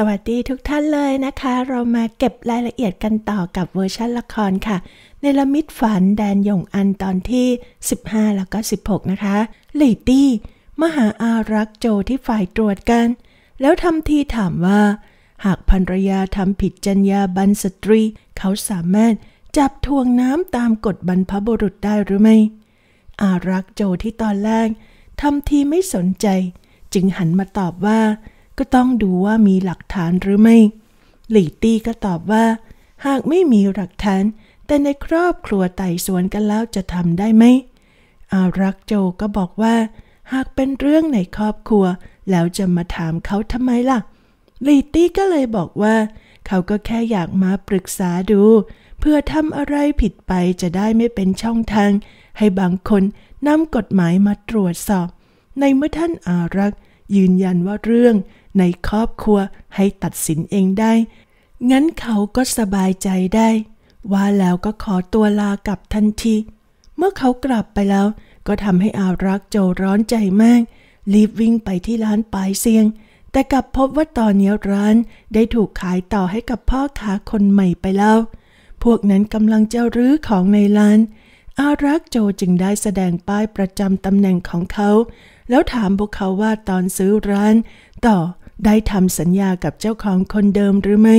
สวัสดีทุกท่านเลยนะคะ เรามาเก็บรายละเอียดกันต่อกับเวอร์ชันละครค่ะ ในละมิดฝันแดนหยงอันตอนที่ 15 แล้วก็ 16 นะคะลีตี้ มหาอารักษ์โจที่ฝ่ายตรวจกัน แล้วทำทีถามว่า หากภรรยาทำผิดจรญยาบันสตรี เขาสามารถจับทวงน้ำตามกฎบรรพบุรุษได้หรือไม่ อารักษ์โจที่ตอนแรกทำทีไม่สนใจ จึงหันมาตอบว่าก็ต้องดูว่ามีหลักฐานหรือไม่หลีตี้ก็ตอบว่า หากไม่มีหลักฐาน แต่ในครอบครัวไต่สวนกันแล้วจะทำได้ไหม อารักโจก็บอกว่า หากเป็นเรื่องในครอบครัว แล้วจะมาถามเขาทำไมล่ะลีตี้ก็เลยบอกว่า เขาก็แค่อยากมาปรึกษาดู เพื่อทำอะไรผิดไปจะได้ไม่เป็นช่องทาง ให้บางคนนำกฎหมายมาตรวจสอบ ในเมื่อท่านอารักยืนยันว่าเรื่องในครอบครัวให้ตัดสินเองได้ งั้นเขาก็สบายใจได้ ว่าแล้วก็ขอตัวลากลับทันที เมื่อเขากลับไปแล้วก็ทำให้อารักษ์โจร้อนใจมาก รีบวิ่งไปที่ร้านปลายเซียง แต่กลับพบว่าตอนนี้ร้านได้ถูกขายต่อให้กับพ่อค้าคนใหม่ไปแล้ว พวกนั้นกำลังจะรื้อของในร้าน อารักษ์โจจึงได้แสดงป้ายประจำตำแหน่งของเขา แล้วถามพวกเขาว่าตอนซื้อร้านต่อได้ทำสัญญากับเจ้าของคนเดิมหรือไม่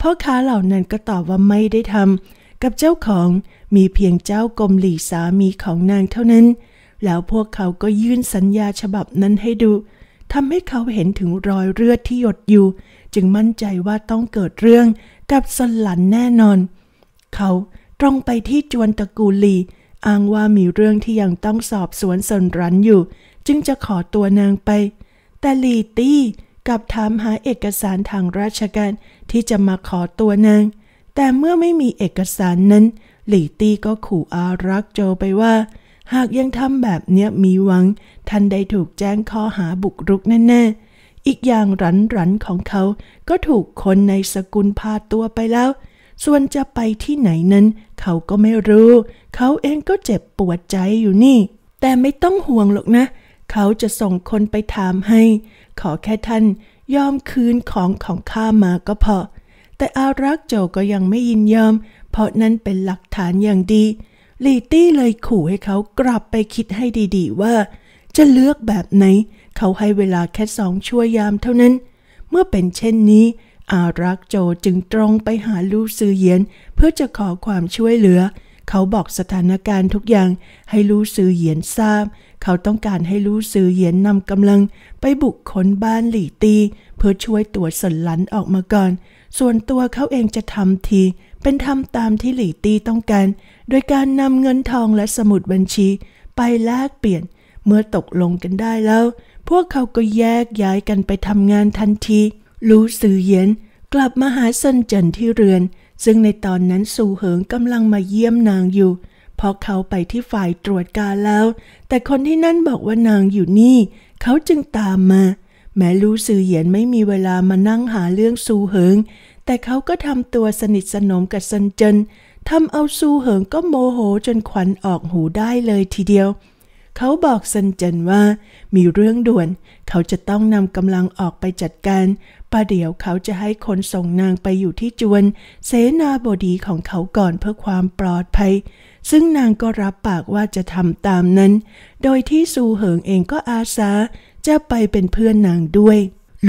พ่อค้าเหล่านั้นก็ตอบว่าไม่ได้ทำกับเจ้าของมีเพียงเจ้ากรมหลีสามีของนางเท่านั้น แล้วพวกเขาก็ยื่นสัญญาฉบับนั้นให้ดูทำให้เขาเห็นถึงรอยเลือดที่หยดอยู่ จึงมั่นใจว่าต้องเกิดเรื่องกับสลันแน่นอน เขาตรงไปที่จวนตะกูลลีอ้างว่ามีเรื่องที่ยังต้องสอบสวนสนรันอยู่ จึงจะขอตัวนางไป แต่ลีตี้กับถามหาเอกสารทางราชการที่จะมาขอตัวนาง แต่เมื่อไม่มีเอกสารนั้น หลี่ตี้ก็ขู่อารักโจไปว่า หากยังทำแบบเนี้ยมีหวัง ท่านได้ถูกแจ้งข้อหาบุกรุกแน่ๆ อีกอย่างรันรันของเขาก็ถูกคนในสกุลพาตัวไปแล้ว ส่วนจะไปที่ไหนนั้น เขาก็ไม่รู้ เขาเองก็เจ็บปวดใจอยู่นี่ แต่ไม่ต้องห่วงหรอกนะ เขาจะส่งคนไปถามให้ขอแค่ท่านยอมคืนของของข้ามาก็พอ แต่อารักโจก็ยังไม่ยินยอม เพราะนั่นเป็นหลักฐานอย่างดี ลีตี้เลยขู่ให้เขากลับไปคิดให้ดี ๆว่า จะเลือกแบบไหน เขาให้เวลาแค่สองชั่วยามเท่านั้น เมื่อเป็นเช่นนี้ อารักโจจึงตรงไปหาลูซือเยียนเพื่อจะขอความช่วยเหลือเขาบอกสถานการณ์ทุกอย่างให้รู้ซือเหยียนทราบ เขาต้องการให้รู้ซือเหยียนนำกำลังไปบุกค้นบ้านหลี่ตีเพื่อช่วยตัวสนหลันออกมาก่อน ส่วนตัวเขาเองจะทำทีเป็นทำตามที่หลี่ตีต้องการ โดยการนำเงินทองและสมุดบัญชี ไปแลกเปลี่ยนเมื่อตกลงกันได้แล้ว พวกเขาก็แยกย้ายกันไปทำงานทันทีรู้ซือเหยียนกลับมาหาซินเจินที่เรือนซึ่งในตอนนั้นสูเหิงกำลังมาเยี่ยมนางอยู่พอเขาไปที่ฝ่ายตรวจการแล้ว แต่คนที่นั่นบอกว่านางอยู่นี่ เขาจึงตามมา แม้รู้สื่อเหยียนไม่มีเวลามานั่งหาเรื่องซูเหิง แต่เขาก็ทำตัวสนิทสนมกับซันเจินทำเอาซูเหิงก็โมโหจนขวัญออกหูได้เลยทีเดียว เขาบอกซันเจินว่า มีเรื่องด่วน เขาจะต้องนำกำลังออกไปจัดการประเดี๋ยวเขาจะให้คนส่งนางไปอยู่ที่จวน เสนาบดีของเขาก่อนเพื่อความปลอดภัย ซึ่งนางก็รับปากว่าจะทำตามนั้น โดยที่ซูเหิงเองก็อาสาจะไปเป็นเพื่อนนางด้วย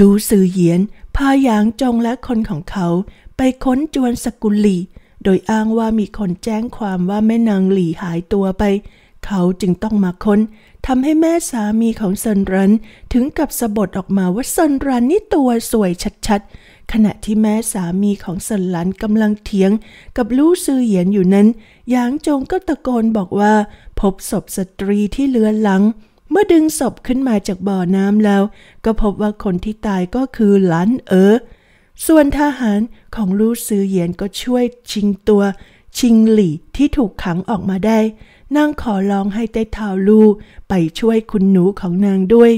รู้ซื่อเหยียนพาหยางจงและคนของเขา ไปค้นจวนสกุลหลีโดยอ้างว่ามีคนแจ้งความว่าแม่นางหลีหายตัวไป เขาจึงต้องมาค้นทำให้แม่สามีของเซินรันถึงกับสะบดออกมาว่าเซินรันนี่ตัวสวยชัดๆ ขณะที่แม่สามีของเซินรันกำลังเถียงกับลู่ซือเหยียนอยู่นั้น หยางจงก็ตะโกนบอกว่า พบศพสตรีที่เลือนหลัง เมื่อดึงศพขึ้นมาจากบ่อน้ำแล้ว ก็พบว่าคนที่ตายก็คือหลันเอ๋อส่วนทหารของลู่ซือเหยียนก็ช่วยชิงตัว ชิงหลี่ที่ถูกขังออกมาได้นางขอร้องให้ไต้เท้าลูไปช่วยคุณหนูของนางด้วย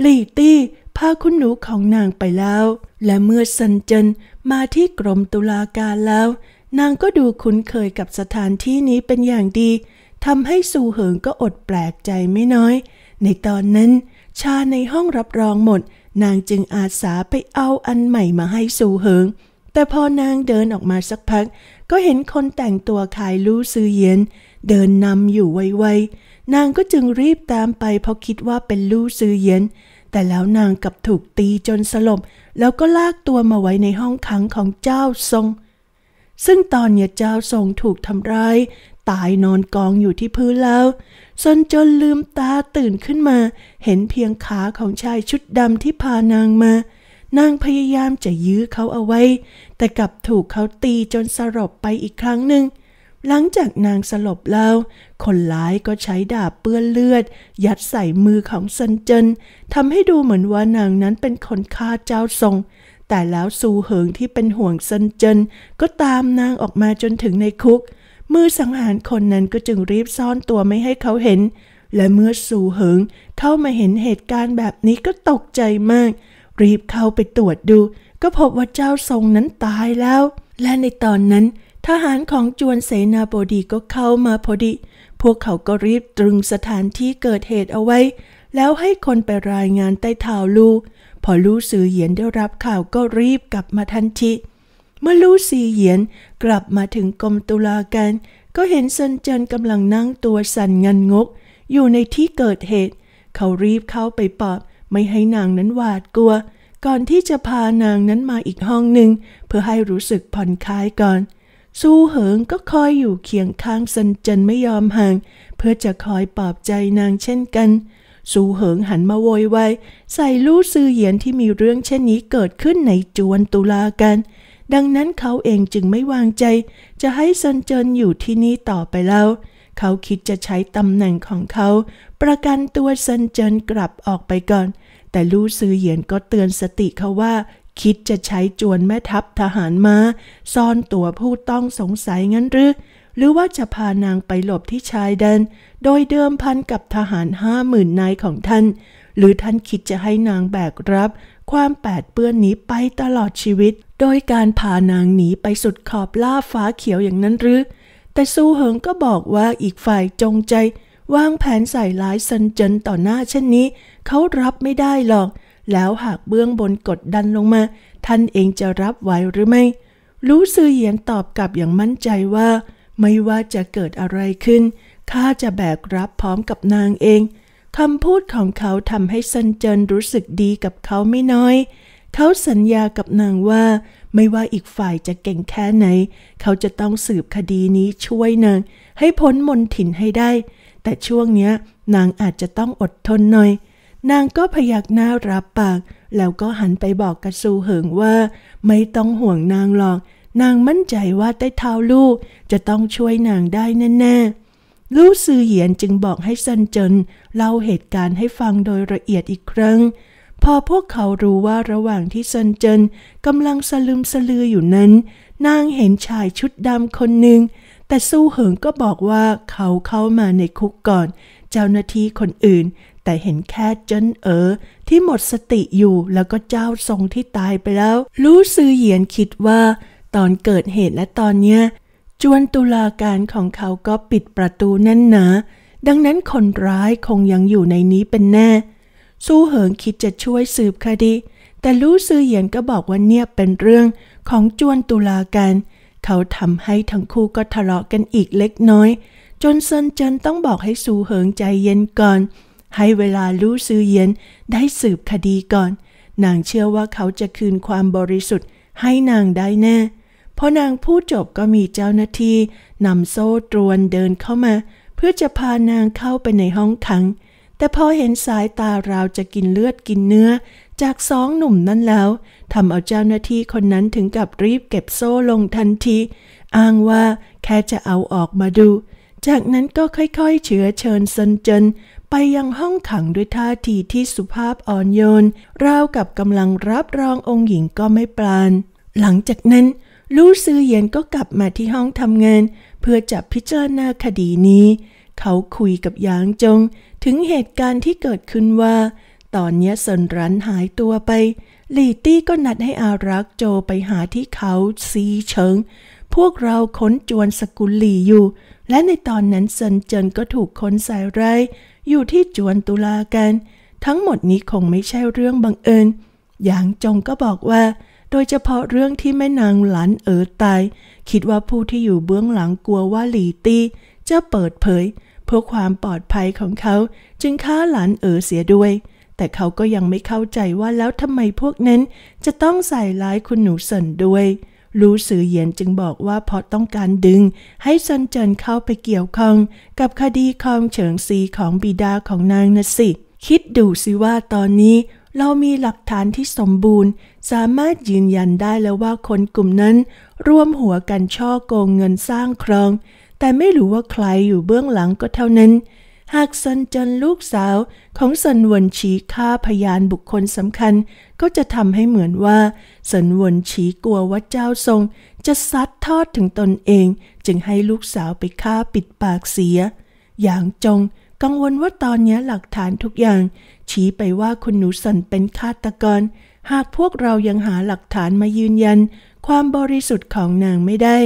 หลี่ตี้พาคุณหนูของนางไปแล้ว และเมื่อสันเจนมาที่กรมตุลาการแล้ว นางก็ดูคุ้นเคยกับสถานที่นี้เป็นอย่างดี ทำให้สู่เหิงก็อดแปลกใจไม่น้อย ในตอนนั้น ชาในห้องรับรองหมด นางจึงอาสาไปเอาอันใหม่มาให้สู่เหิง แต่พอนางเดินออกมาสักพัก ก็เห็นคนแต่งตัวขายลู่ซื้อเย็นเดินนำอยู่ไวๆ นางก็จึงรีบตามไปเพราะคิดว่าเป็นลู่ซื้อเย็น แต่แล้วนางกับถูกตีจนสลบ แล้วก็ลากตัวมาไว้ในห้องขังของเจ้าทรง ซึ่งตอนเนี่ยเจ้าทรงถูกทำร้ายตายนอนกองอยู่ที่พื้นแล้ว จนจนลืมตาตื่นขึ้นมา เห็นเพียงขาของชายชุดดำที่พานางมา นางพยายามจะยื้อเขาเอาไว้ แต่กลับถูกเขาตีจนสลบไปอีกครั้งหนึ่งหลังจากนางสลบแล้ว คนร้ายก็ใช้ดาบเปื้อนเลือดยัดใส่มือของซันเจินทำให้ดูเหมือนว่านางนั้นเป็นคนฆ่าเจ้าทรงแต่แล้วซูเหิงที่เป็นห่วงซันเจิน ก็ตามนางออกมาจนถึงในคุก มือสังหารคนนั้นก็จึงรีบซ่อนตัวไม่ให้เขาเห็น และเมื่อสูเหิงเข้ามาเห็นเหตุการณ์แบบนี้ก็ตกใจมาก รีบเข้าไปตรวจดู ก็พบว่าเจ้าทรงนั้นตายแล้ว และในตอนนั้นทหารของจวนเสนาบดีก็เข้ามาพอดี พวกเขาก็รีบตรึงสถานที่เกิดเหตุเอาไว้ แล้วให้คนไปรายงานใต้เท้าลู พอลู่ซือเหยียนได้รับข่าวก็รีบกลับมาทันทีเมื่อลู่ซีเหยียนกลับมาถึงกรมตุลาการ ก็เห็นเซินเจินกำลังนั่งตัวสั่นงันงก อยู่ในที่เกิดเหตุ เขารีบเข้าไปปอบ ไม่ให้นางนั้นหวาดกลัว ก่อนที่จะพานางนั้นมาอีกห้องหนึ่งเพื่อให้รู้สึกผ่อนคลายก่อนซูเหิงก็คอยอยู่เคียงข้างซันเจินไม่ยอมห่าง เพื่อจะคอยปลอบใจนางเช่นกัน ซูเหิงหันมาโวยวายใส่ลู่ซือเหยียนที่มีเรื่องเช่นนี้เกิดขึ้นในจวนตุลาการดังนั้นเขาเองจึงไม่วางใจจะให้ซันเจินอยู่ที่นี่ต่อไปแล้ว เขาคิดจะใช้ตำแหน่งของเขาประกันตัวซันเจินกลับออกไปก่อน แต่ลู่ซือเหยียนก็เตือนสติเขาว่าคิดจะใช้จวนแม่ทัพทหารมาซ่อนตัวผู้ต้องสงสัยงั้นหรือหรือว่าจะพานางไปหลบที่ชายแดนโดยเดิมพันกับทหารห้าหมื่นนายของท่าน หรือท่านคิดจะให้นางแบกรับ ความแปดเปื้อนนี้ไปตลอดชีวิต โดยการพานางหนีไปสุดขอบล่าฟ้าเขียวอย่างนั้นหรือ แต่ซูเหิงก็บอกว่าอีกฝ่ายจงใจวางแผนใส่ร้ายซันเจินต่อหน้าเช่นนี้เขารับไม่ได้หรอกแล้วหากเบื้องบนกดดันลงมา ท่านเองจะรับไหวหรือไม่รู้ซื่อเหยียนตอบกลับอย่างมั่นใจว่า ไม่ว่าจะเกิดอะไรขึ้นข้าจะแบกรับพร้อมกับนางเองคำพูดของเขาทำให้ซันเจินรู้สึกดีกับเขาไม่น้อย เขาสัญญากับนางว่า ไม่ว่าอีกฝ่ายจะเก่งแค่ไหน เขาจะต้องสืบคดีนี้ช่วยนาง ให้พ้นมนถิ่นให้ได้ แต่ช่วงเนี้ยนางอาจจะต้องอดทนหน่อยนางก็พยักหน้ารับปาก แล้วก็หันไปบอกกระซูเหิงว่า ไม่ต้องห่วงนางหรอก นางมั่นใจว่าใต้เท้าลูกจะต้องช่วยนางได้แน่ๆลู่ซือเหยียนจึงบอกให้ซันเจินเล่าเหตุการณ์ให้ฟังโดยละเอียดอีกครั้ง พอพวกเขารู้ว่าระหว่างที่ซันเจินกำลังสลืมสลืออยู่นั้น นางเห็นชายชุดดำคนหนึ่ง แต่ซูเหิงก็บอกว่าเขาเข้ามาในคุกก่อนเจ้าหน้าที่คนอื่นแต่เห็นแค่เจินเอ๋อที่หมดสติอยู่แล้วก็เจ้าทรงที่ตายไปแล้ว รู้ซือเหยียนคิดว่าตอนเกิดเหตุและตอนเนี้ย จวนตุลาการของเขาก็ปิดประตูแน่นหนาดังนั้นคนร้ายคงยังอยู่ในนี้เป็นแน่ สู้เหิงคิดจะช่วยสืบคดี แต่รู้ซือเหยียนก็บอกว่าเนี่ยเป็นเรื่องของจวนตุลาการ เขาทำให้ทั้งคู่ก็ทะเลาะกันอีกเล็กน้อย จนเซินเจินต้องบอกให้ซูเหิงใจเย็นก่อนให้เวลาลู่ซือเย็นได้สืบคดีก่อน นางเชื่อว่าเขาจะคืนความบริสุทธิ์ให้นางได้แน่พอนางพูดจบก็มีเจ้าหน้าที่นำโซ่ตรวนเดินเข้ามา เพื่อจะพานางเข้าไปในห้องขังแต่พอเห็นสายตา ราวจะกินเลือดกินเนื้อ จากสองหนุ่มนั้นแล้วทำเอาเจ้าหน้าที่คนนั้นถึงกับรีบเก็บโซ่ลงทันทีอ้างว่าแค่จะเอาออกมาดูจากนั้นก็ค่อยๆ เชื้อเชิญซนเจนไปยังห้องขังด้วยท่าทีที่สุภาพอ่อนโยน ราวกับกำลังรับรององค์หญิงก็ไม่ปราณหลังจากนั้นลู่ซือเยียนก็กลับมาที่ห้องทำงาน เพื่อจะพิจารณาคดีนี้ เขาคุยกับหยางจงถึงเหตุการณ์ที่เกิดขึ้นว่า ตอนนี้สนรันหายตัวไป หลี่ตี้ก็นัดให้อารักโจไปหาที่เขาซีเฉิงพวกเราค้นจวนสกุลหลี่อยู่และในตอนนั้นเซินเจินก็ถูกคนนสายไรอยู่ที่จวนตุลากัน ทั้งหมดนี้คงไม่ใช่เรื่องบังเอิญหยางจงก็บอกว่า โดยเฉพาะเรื่องที่แม่นางหลันเอ๋อตาย คิดว่าผู้ที่อยู่เบื้องหลังกลัวว่าหลีตี้จะเปิดเผย เพื่อความปลอดภัยของเขาจึงฆ่าหลานเอ๋อเสียด้วย แต่เขาก็ยังไม่เข้าใจว่าแล้วทำไมพวกนั้นจะต้องใส่ร้ายคุณหนูเซินด้วยรู้สือเหยียนจึงบอกว่าเพราะต้องการดึงให้ซันเจินเข้าไปเกี่ยวข้องกับคดีคองเฉิงซีของบิดาของนางนะสิ คิดดูสิว่าตอนนี้เรามีหลักฐานที่สมบูรณ์สามารถยืนยันได้แล้วว่าคนกลุ่มนั้นร่วมหัวกันช่อโกงเงินสร้างครอง แต่ไม่รู้ว่าใครอยู่เบื้องหลังก็เท่านั้นหากซันจันลูกสาว ของสันวนชีฆ่าพยานบุคคลสำคัญก็จะทำให้เหมือนว่าสันวนชีกลัวว่าเจ้าทรง จะซัดทอดถึงตนเอง จึงให้ลูกสาวไปฆ่าปิดปากเสีย อย่างจง กังวลว่าตอนนี้หลักฐานทุกอย่าง ชี้ไปว่าคุณหนูสันเป็นฆาตกร หากพวกเรายังหาหลักฐานมายืนยัน ความบริสุทธิ์ของนางไม่ได้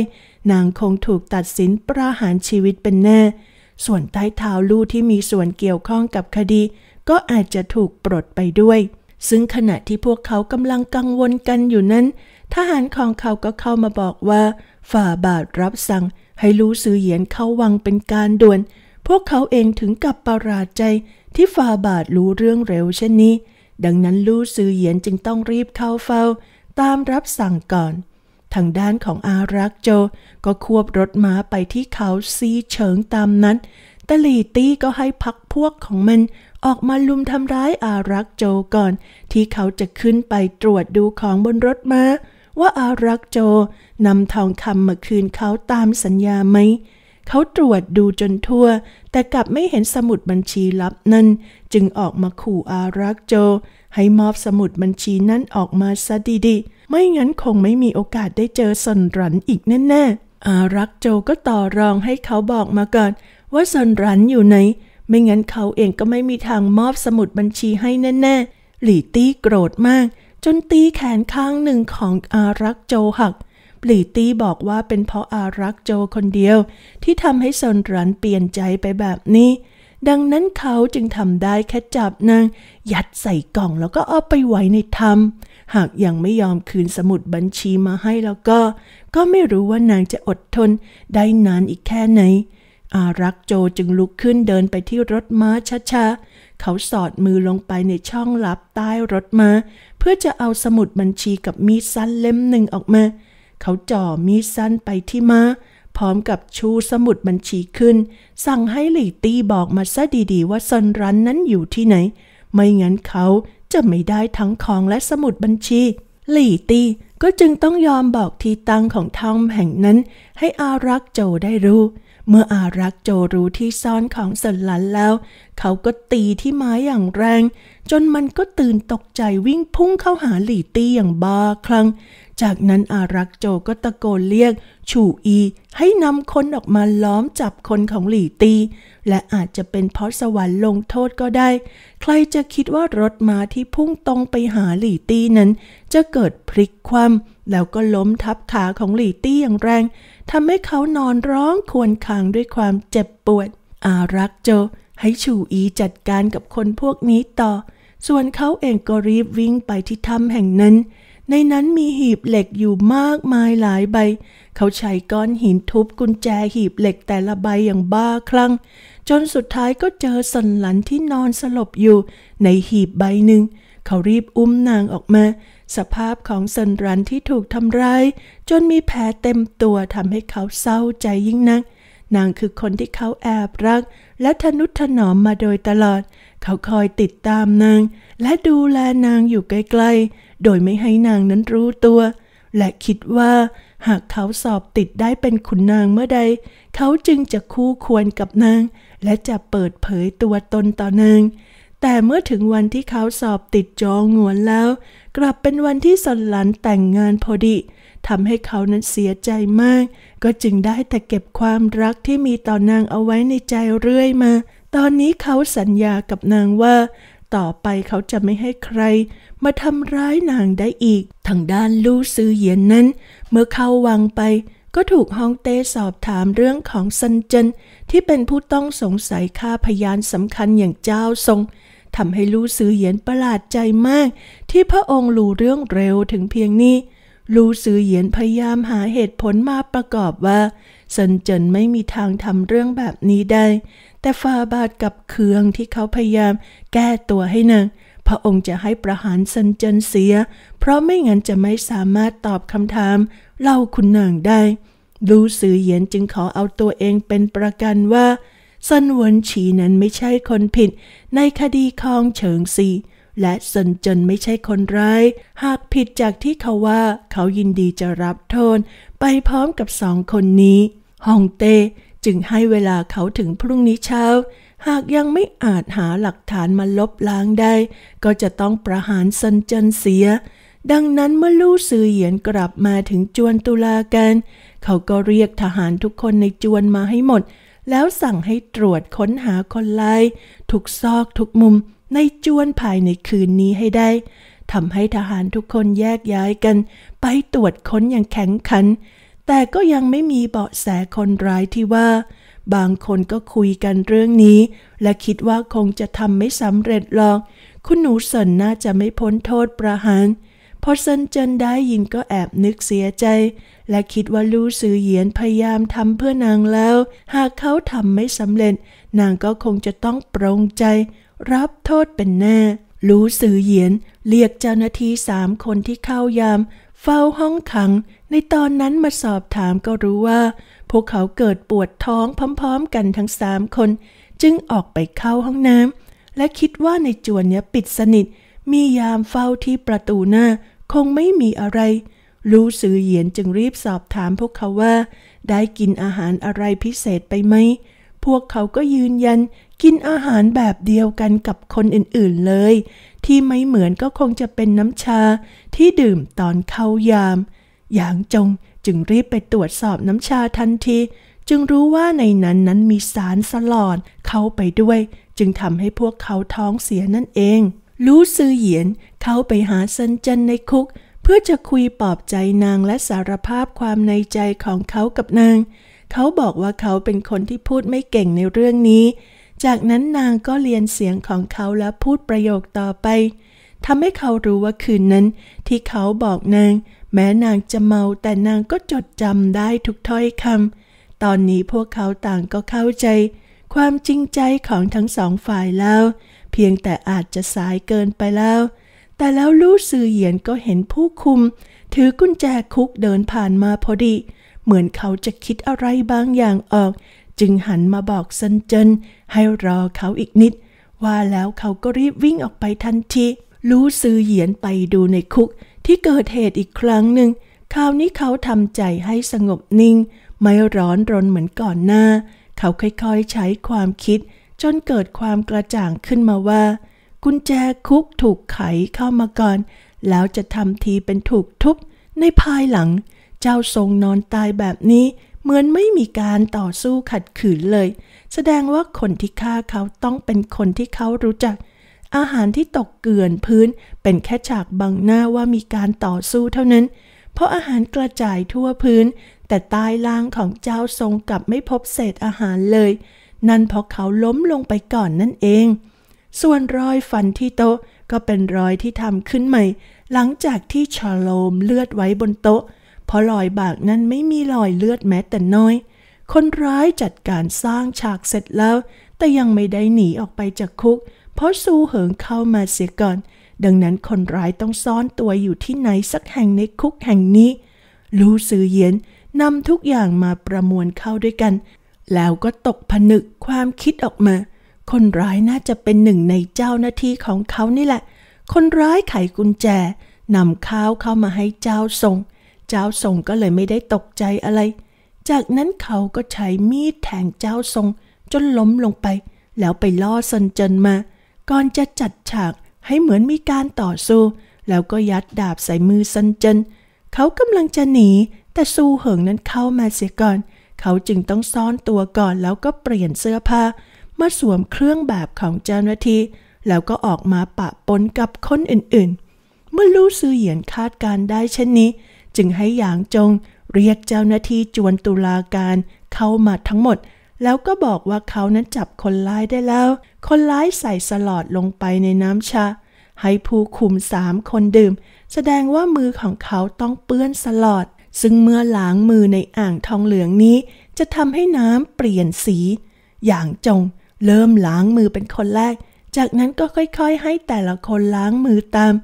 นางคงถูกตัดสินประหารชีวิตเป็นแน่ส่วนใต้เท้าลู่ที่มีส่วนเกี่ยวข้องกับคดีก็อาจจะถูกปลดไปด้วย ซึ่งขณะที่พวกเขากำลังกังวลกันอยู่นั้น ทหารของเขาก็เข้ามาบอกว่า ฝ่าบาทรับสั่ง ให้ลู่ซือเหยียนเข้าวังเป็นการด่วน พวกเขาเองถึงกับประหลาดใจที่ฝ่าบาทรู้เรื่องเร็วเช่นนี้ ดังนั้นลู่ซือเหยียนจึงต้องรีบเข้าเฝ้า ตามรับสั่งก่อนทางด้านของอารักโจก็ควบรถม้าไปที่เขาซีเฉิงตามนั้นต่ลีตี้ก็ให้พักพวกของมันออกมาลุมทำร้ายอารักโจก่อน ที่เขาจะขึ้นไปตรวจดูของบนรถม้าว่าอารักโจนำทองคำมาคืนเขาตามสัญญาไหม เขาตรวจดูจนทั่วแต่กลับไม่เห็นสมุดบัญชีลับนั่นจึงออกมาขู่อารักโจให้มอบสมุดบัญชีนั้นออกมาซะดีๆไม่งั้นคงไม่มีโอกาสได้เจอสนรันอีกแน่ๆ อารักโจก็ต่อรองให้เขาบอกมาก่อนว่าสนรันอยู่ไหน ไม่งั้นเขาเองก็ไม่มีทางมอบสมุดบัญชีให้แน่ๆ หลี่ตี้โกรธมากจนตีแขนข้างหนึ่งของอารักโจหัก หลีตี้บอกว่าเป็นเพราะอารักโจคนเดียวที่ทำให้สนรันเปลี่ยนใจไปแบบนี้ ดังนั้นเขาจึงทำได้แค่จับนางยัดใส่กล่องแล้วก็เอาไปไว้ในรรมหากยังไม่ยอมคืนสมุดบัญชีมาให้แล้วก็ ก็ไม่รู้ว่านางจะอดทนได้นานอีกแค่ไหน อารักโจจึงลุกขึ้นเดินไปที่รถม้าช้าๆเขาสอดมือลงไปในช่องลับใต้รถม้า เพื่อจะเอาสมุดบัญชีกับมีดสั้นเล่มหนึ่งออกมา เขาจ่อมีดสั้นไปที่ม้า พร้อมกับชูสมุดบัญชีขึ้น สั่งให้หลี่ตี้บอกมาซะดีๆ ว่าซอนรันนั้นอยู่ที่ไหน ไม่งั้นเขาจะไม่ได้ทั้งของและสมุดบัญชี หลี่ตีก็จึงต้องยอมบอกที่ตั้งของทอมแห่งนั้น ให้อารักโจได้รู้ เมื่ออารักโจรู้ที่ซ่อนของสลันแล้ว เขาก็ตีที่ไม้อย่างแรง จนมันก็ตื่นตกใจวิ่งพุ่งเข้าหาหลี่ตีอย่างบ้าคลั่งจากนั้นอารักโจก็ตะโกนเรียกชูอี ให้นำคนออกมาล้อมจับคนของหลี่ตี และอาจจะเป็นเพราะสวรรค์ลงโทษก็ได้ ใครจะคิดว่ารถม้าที่พุ่งตรงไปหาหลี่ตีนั้น จะเกิดพลิกคว่ำแล้วก็ล้มทับขาของหลี่ตีอย่างแรงทำให้เขานอนร้องควรคางด้วยความเจ็บปวด อารักโจให้ชูอีจัดการกับคนพวกนี้ต่อ ส่วนเขาเองก็รีบวิ่งไปที่ถ้ำแห่งนั้นในนั้นมีหีบเหล็กอยู่มากมายหลายใบ เขาใช้ก้อนหินทุบกุญแจหีบเหล็กแต่ละใบอย่างบ้าคลั่ง จนสุดท้ายก็เจอสันหลันที่นอนสลบอยู่ ในหีบใบหนึ่ง เขารีบอุ้มนางออกมา สภาพของสันหลันที่ถูกทำร้ายจนมีแผลเต็มตัวทำให้เขาเศร้าใจยิ่งนักนางคือคนที่เขาแอบรัก และทนุถนอมมาโดยตลอด เขาคอยติดตามนาง และดูแลนางอยู่ใกล้ๆโดยไม่ให้นางนั้นรู้ตัว และคิดว่า หากเขาสอบติดได้เป็นขุนนางเมื่อใดเขาจึงจะคู่ควรกับนางและจะเปิดเผยตัวตนต่อนาง แต่เมื่อถึงวันที่เขาสอบติดจองงวนแล้ว กลับเป็นวันที่สนหลันแต่งงานพอดีทำให้เขานั้นเสียใจมาก ก็จึงได้แต่เก็บความรักที่มีต่อนางเอาไว้ในใจเรื่อยมา ตอนนี้เขาสัญญากับนางว่าต่อไปเขาจะไม่ให้ใครมาทำร้ายนางได้อีกทางด้านลู่ซือเหยียนนั้น เมื่อเข้าวังไป ก็ถูกฮองเต้สอบถามเรื่องของซันเจนที่เป็นผู้ต้องสงสัยฆ่าพยานสำคัญอย่างเจ้าทรงทำให้ลู่ซือเหยียนประหลาดใจมากที่พระองค์รู้เรื่องเร็วถึงเพียงนี้ลู่ซือเหยียนพยายามหาเหตุผลมาประกอบว่าซันเจนไม่มีทางทำเรื่องแบบนี้ได้แต่ฟาบาทกับเคืองที่เขาพยายามแก้ตัวให้นางพระองค์จะให้ประหารสันจนเสีย เพราะไม่งั้นจะไม่สามารถตอบคำถามเล่าคุณนางได้ รูซือเหยียนจึงขอเอาตัวเองเป็นประกันว่าสันวนฉีนั้นไม่ใช่คนผิดในคดีคองเฉิงซีและสันจนไม่ใช่คนร้าย หากผิดจากที่เขาว่า เขายินดีจะรับโทษ ไปพร้อมกับสองคนนี้ฮองเตจึงให้เวลาเขาถึงพรุ่งนี้เช้า หากยังไม่อาจหาหลักฐานมาลบล้างได้ ก็จะต้องประหารซันจันเสีย ดังนั้นเมื่อลู่ซือเหยียนกลับมาถึงจวนตุลาการเขาก็เรียกทหารทุกคนในจวนมาให้หมด แล้วสั่งให้ตรวจค้นหาคนไล่ทุกซอกทุกมุมในจวนภายในคืนนี้ให้ได้ทำให้ทหารทุกคนแยกย้ายกัน ไปตรวจค้นอย่างแข็งขันแต่ก็ยังไม่มีเบาะแสคนร้ายที่ว่า บางคนก็คุยกันเรื่องนี้ และคิดว่าคงจะทำไม่สำเร็จหรอกคุณหนูสนน่าจะไม่พ้นโทษประหารพอสนเจินได้ยินก็แอบนึกเสียใจ และคิดว่าลู่ซือเหยียนพยายามทำเพื่อนางแล้ว หากเขาทำไม่สำเร็จ นางก็คงจะต้องปรงใจ รับโทษเป็นแน่ลู่ซือเหยียน เรียกเจ้าหน้าที่สามคนที่เข้ายาม เฝ้าห้องขังในตอนนั้นมาสอบถามก็รู้ว่า พวกเขาเกิดปวดท้องพร้อมๆกันทั้งสามคน จึงออกไปเข้าห้องน้ำและคิดว่าในจวนเนี้ยปิดสนิท มียามเฝ้าที่ประตูหน้าคงไม่มีอะไร รู้สือเหยียน จึงรีบสอบถามพวกเขาว่า ได้กินอาหารอะไรพิเศษไปไหม พวกเขาก็ยืนยันกินอาหารแบบเดียวกันกับคนอื่นๆเลย ที่ไม่เหมือนก็คงจะเป็นน้ำชาที่ดื่มตอนเข้ายามหยางจงจึงรีบไปตรวจสอบน้ำชาทันที จึงรู้ว่าในนั้นนั้นมีสารสลอนเข้าไปด้วย จึงทำให้พวกเขาท้องเสียนั่นเอง รู้ซือเหยียน เข้าไปหาซันจันในคุก เพื่อจะคุยปลอบใจนางและสารภาพความในใจของเขากับนาง เขาบอกว่าเขาเป็นคนที่พูดไม่เก่งในเรื่องนี้ จากนั้นนางก็เรียนเสียงของเขาและพูดประโยคต่อไปทำให้เขารู้ว่าคืนนั้นที่เขาบอกนางแม้นางจะเมาแต่นางก็จดจำได้ทุกถ้อยคำตอนนี้พวกเขาต่างก็เข้าใจ ความจริงใจของทั้งสองฝ่ายแล้ว เพียงแต่อาจจะ สายเกินไปแล้ว แต่แล้วลู่ซือเหยียนก็เห็นผู้คุม ถือกุญแจคุกเดินผ่านมาพอดี เหมือนเขาจะคิดอะไรบางอย่างออก จึงหันมาบอกซันเจินให้รอเขาอีกนิด ว่าแล้วเขาก็รีบวิ่งออกไปทันทีลู่ซือเหยียนไปดูในคุกที่เกิดเหตุอีกครั้งหนึ่งคราวนี้เขาทำใจให้สงบนิ่ง ไม่ร้อนรนเหมือนก่อนหน้า เขาค่อยๆใช้ความคิด จนเกิดความกระจ่างขึ้นมาว่า กุญแจคุกถูกไขเข้ามาก่อน แล้วจะทำทีเป็นถูกทุบในภายหลัง เจ้าทรงนอนตายแบบนี้ เหมือนไม่มีการต่อสู้ขัดขืนเลย แสดงว่าคนที่ฆ่าเขาต้องเป็นคนที่เขารู้จักอาหารที่ตกเกลื่อนพื้นเป็นแค่ฉากบังหน้าว่ามีการต่อสู้เท่านั้น เพราะอาหารกระจายทั่วพื้นแต่ใต้ล่างของเจ้าทรงกลับไม่พบเศษอาหารเลย นั่นเพราะเขาล้มลงไปก่อนนั่นเอง ส่วนรอยฟันที่โต๊ะก็เป็นรอยที่ทำขึ้นใหม่หลังจากที่ชโลมเลือดไว้บนโต๊ะเพราะรอยบากนั้นไม่มีรอยเลือดแม้แต่น้อย คนร้ายจัดการสร้างฉากเสร็จแล้วแต่ยังไม่ได้หนีออกไปจากคุกพราะซูเหิงเข้ามาเสียก่อน ดังนั้นคนร้ายต้องซ่อนตัวอยู่ที่ไหน สักแห่งในคุกแห่งนี้ ลู่ซือเยียนนำทุกอย่างมาประมวลเข้าด้วยกัน แล้วก็ตกผนึกความคิดออกมา คนร้ายน่าจะเป็นหนึ่งในเจ้าหน้าที่ของเขานี่แหละ คนร้ายไขกุญแจนำข้าวเข้ามาให้เจ้าทรง เจ้าทรงก็เลยไม่ได้ตกใจอะไร จากนั้นเขาก็ใช้มีดแทงเจ้าทรง จนล้มลงไป แล้วไปล่อซันเจินมาก่อนจะจัดฉากให้เหมือนมีการต่อสู้ แล้วก็ยัดดาบใส่มือซันเจนเขากำลังจะหนีแต่ซูเหิงนั้นเข้ามาเสียก่อน เขาจึงต้องซ่อนตัวก่อนแล้วก็เปลี่ยนเสื้อผ้ามาสวมเครื่องแบบของเจ้าหน้าที่แล้วก็ออกมาปะปนกับคนอื่นๆ เมื่อลู่ซือเหยียนคาดการได้เช่นนี้ จึงให้หยางจงเรียกเจ้าหน้าที่จวนตุลาการเข้ามาทั้งหมดแล้วก็บอกว่าเขานั้นจับคนร้ายได้แล้ว คนร้ายใส่สลอดลงไปในน้ำชาให้ผู้คุมสามคนดื่ม แสดงว่ามือของเขาต้องเปื้อนสลอด ซึ่งเมื่อล้างมือในอ่างทองเหลืองนี้ จะทำให้น้ำเปลี่ยนสี อย่างจง เริ่มล้างมือเป็นคนแรก จากนั้นก็ค่อยๆ ให้แต่ละคนล้างมือตาม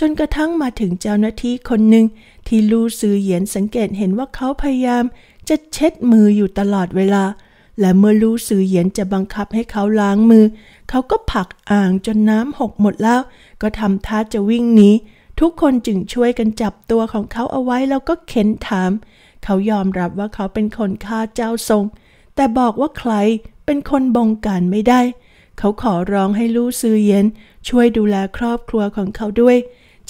จนกระทั่งมาถึงเจ้าหน้าที่คนหนึ่งที่ลูซือเหยียนสังเกตเห็นว่าเขาพยายาม จะเช็ดมืออยู่ตลอดเวลาและเมื่อลู่ซื่อเหยียนจะบังคับให้เขาล้างมือ เขาก็ผักอ่างจนน้ำหกหมดแล้ว ก็ทำท่าจะวิ่งหนีทุกคนจึงช่วยกันจับตัวของเขาเอาไว้แล้วก็เข็นถามเขายอมรับว่าเขาเป็นคนฆ่าเจ้าทรง แต่บอกว่าใครเป็นคนบงการไม่ได้ เขาขอร้องให้ลู่ซือเย็นช่วยดูแลครอบครัวของเขาด้วย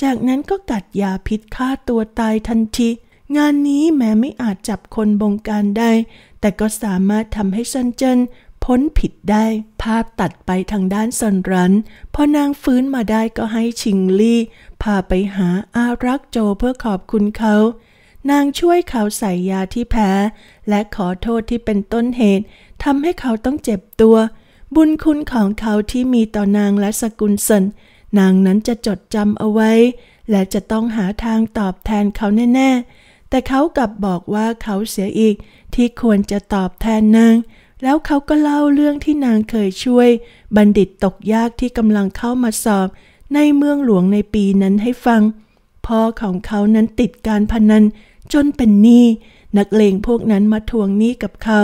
จากนั้นก็กัดยาพิษฆ่าตัวตายทันทีงานนี้แม้ไม่อาจจับคนบงการได้แต่ก็สามารถทำให้ซันเจินพ้นผิดได้ ภาพตัดไปทางด้านซันรันพอนางฟื้นมาได้ก็ให้ชิงลี่พาไปหาอารักโจเพื่อขอบคุณเขา นางช่วยเขาใส่ยาที่แพ้ และขอโทษที่เป็นต้นเหตุทำให้เขาต้องเจ็บตัว บุญคุณของเขาที่มีต่อนางและสกุลเซนนางนั้นจะจดจำเอาไว้ และจะต้องหาทางตอบแทนเขาแน่ ๆแต่เขากลับบอกว่าเขาเสียอีก ที่ควรจะตอบแทนนาง แล้วเขาก็เล่าเรื่องที่นางเคยช่วย บัณฑิตตกยากที่กำลังเข้ามาสอบในเมืองหลวงในปีนั้นให้ฟังพ่อของเขานั้นติดการพนันจนเป็นหนี้นักเลงพวกนั้นมาทวงหนี้กับเขา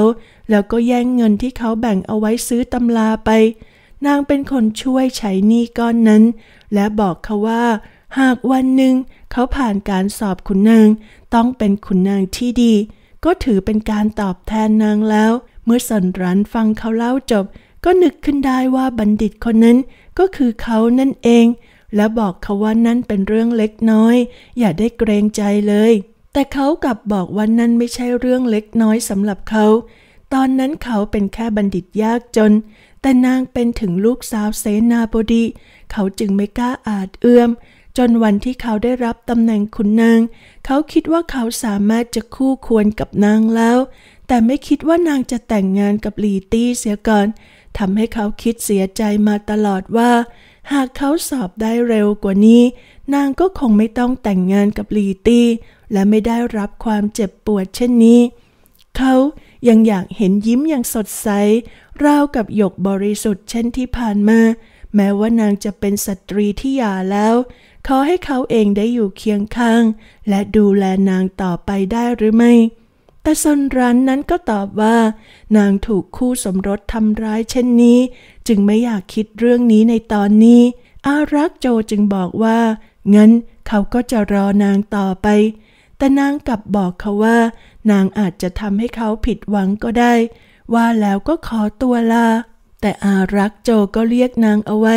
แล้วก็แย่งเงินที่เขาแบ่งเอาไว้ซื้อตำลาไป นางเป็นคนช่วยใช้หนี้ก้อนนั้น และบอกเขาว่า หากวันหนึ่งเขาผ่านการสอบขุนนาง ต้องเป็นขุนนางที่ดี ก็ถือเป็นการตอบแทนนางแล้ว เมื่อสันรันฟังเขาเล่าจบ ก็นึกขึ้นได้ว่าบัณฑิตคนนั้นก็คือเขานั่นเอง และบอกเขาว่านั่นเป็นเรื่องเล็กน้อย อย่าได้เกรงใจเลย แต่เขากลับบอกว่านั่นไม่ใช่เรื่องเล็กน้อยสำหรับเขา ตอนนั้นเขาเป็นแค่บัณฑิตยากจน แต่นางเป็นถึงลูกสาวเสนาบดี เขาจึงไม่กล้าอาจเอื้อมจนวันที่เขาได้รับตำแหน่งขุนนาง เขาคิดว่าเขาสามารถจะคู่ควรกับนางแล้ว แต่ไม่คิดว่านางจะแต่งงานกับลีตี้เสียก่อนทำให้เขาคิดเสียใจมาตลอดว่า หากเขาสอบได้เร็วกว่านี้ นางก็คงไม่ต้องแต่งงานกับลีตี้ และไม่ได้รับความเจ็บปวดเช่นนี้ เขายังอยากเห็นยิ้มอย่างสดใสราวกับหยกบริสุทธิ์เช่นที่ผ่านมาแม้ว่านางจะเป็นสตรีที่หย่าแล้ว ขอให้เขาเองได้อยู่เคียงข้าง และดูแลนางต่อไปได้หรือไม่แต่ซนรันนั้นก็ตอบว่า นางถูกคู่สมรสทำร้ายเช่นนี้ จึงไม่อยากคิดเรื่องนี้ในตอนนี้อารักโจจึงบอกว่า งั้นเขาก็จะรอนางต่อไป แต่นางกลับบอกเขาว่า นางอาจจะทำให้เขาผิดหวังก็ได้ ว่าแล้วก็ขอตัวลาแต่อารักโจก็เรียกนางเอาไว้